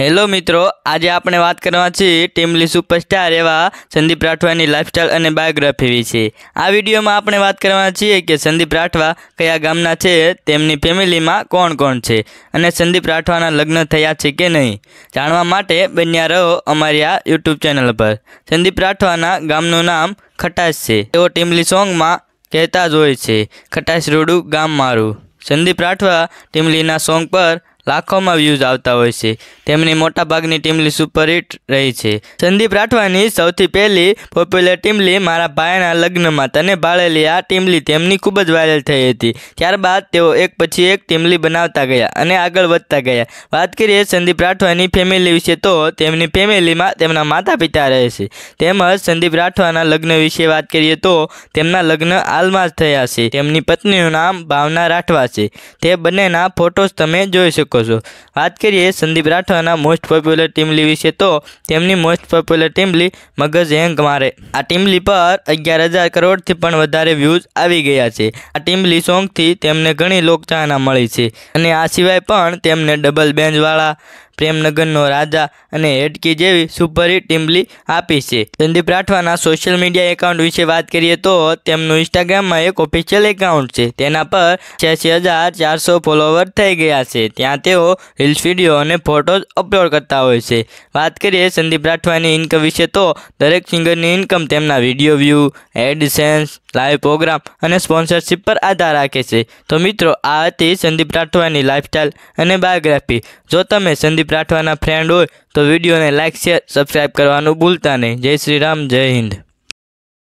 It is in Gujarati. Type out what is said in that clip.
હેલો મિત્રો આજે આપણે વાત કરવા છીએ ટીમલી સુપરસ્ટાર એવા સંદીપ રાઠવાની લાઇફસ્ટાઇલ અને બાયોગ્રાફી વિશે આ વિડીયોમાં આપણે વાત કરવા છીએ કે સંદીપ રાઠવા કયા ગામના છે તેમની ફેમિલીમાં કોણ કોણ છે અને સંદીપ રાઠવાના લગ્ન થયા છે કે નહીં જાણવા માટે બન્યા રહો અમારી આ યુટ્યુબ ચેનલ પર સંદીપ રાઠવાના ગામનું નામ ખટાશ છે તેઓ ટીમલી સોંગમાં કહેતા જ હોય છે ખટાશ રોડું ગામ મારું સંદીપ રાઠવા ટીમલીના સોંગ પર લાખોમાં વ્યૂઝ આવતા હોય છે તેમની મોટાભાગની ટીમલી સુપરહિટ હિટ રહી છે સંદીપ રાઠવાની સૌથી પહેલી પોપ્યુલર ટીમલી મારા ભાઈના લગ્નમાં તને ભાળેલી આ ટીમલી તેમની ખૂબ જ વાયરલ થઈ હતી ત્યારબાદ તેઓ એક પછી એક ટીમલી બનાવતા ગયા અને આગળ વધતા ગયા વાત કરીએ સંદીપ રાઠવાની ફેમિલી વિશે તો તેમની ફેમિલીમાં તેમના માતા પિતા રહે છે તેમજ સંદીપ રાઠવાના લગ્ન વિશે વાત કરીએ તો તેમના લગ્ન હાલમાં જ થયા છે તેમની પત્નીનું નામ ભાવના રાઠવા છે તે બંનેના ફોટોઝ તમે જોઈ શકો શકો છો વાત કરીએ સંદીપ રાઠવાના મોસ્ટ પોપ્યુલર ટીમલી વિશે તો તેમની મોસ્ટ પોપ્યુલર ટીમલી મગજ હેંગ મારે આ ટીમલી પર અગિયાર હજાર કરોડથી પણ વધારે વ્યૂઝ આવી ગયા છે આ ટીમલી સોંગથી તેમને ઘણી લોકચાહના મળી છે અને આ સિવાય પણ તેમને ડબલ બેન્ચવાળા પ્રેમનગરનો રાજા અને હેડકી જેવી સુપરહિટ ટીમલી આપી છે સંદીપ રાઠવાના સોશિયલ મીડિયા એકાઉન્ટ વિશે વાત કરીએ તો તેમનું ઇન્સ્ટાગ્રામમાં એક ઓફિશિયલ એકાઉન્ટ છે તેના પર છ્યાસી હજાર ચારસો ફોલોવર થઈ ગયા છે ત્યાં તેઓ રીલ્સ વિડીયો અને ફોટોઝ અપલોડ કરતા હોય છે વાત કરીએ સંદીપ રાઠવાની ઇન્કમ વિશે તો દરેક સિંગરની ઇન્કમ તેમના video view AdSense live program અને સ્પોન્સરશિપ પર આધાર રાખે છે તો મિત્રો આ હતી સંદીપ રાઠવાની લાઇફસ્ટાઇલ અને બાયોગ્રાફી જો તમે સંદીપ રાઠવાના ફ્રેન્ડ હોય તો વિડીયોને લાઇક શેર સબસ્ક્રાઈબ કરવાનું ભૂલતા નહીં જય શ્રી રામ જય હિન્દ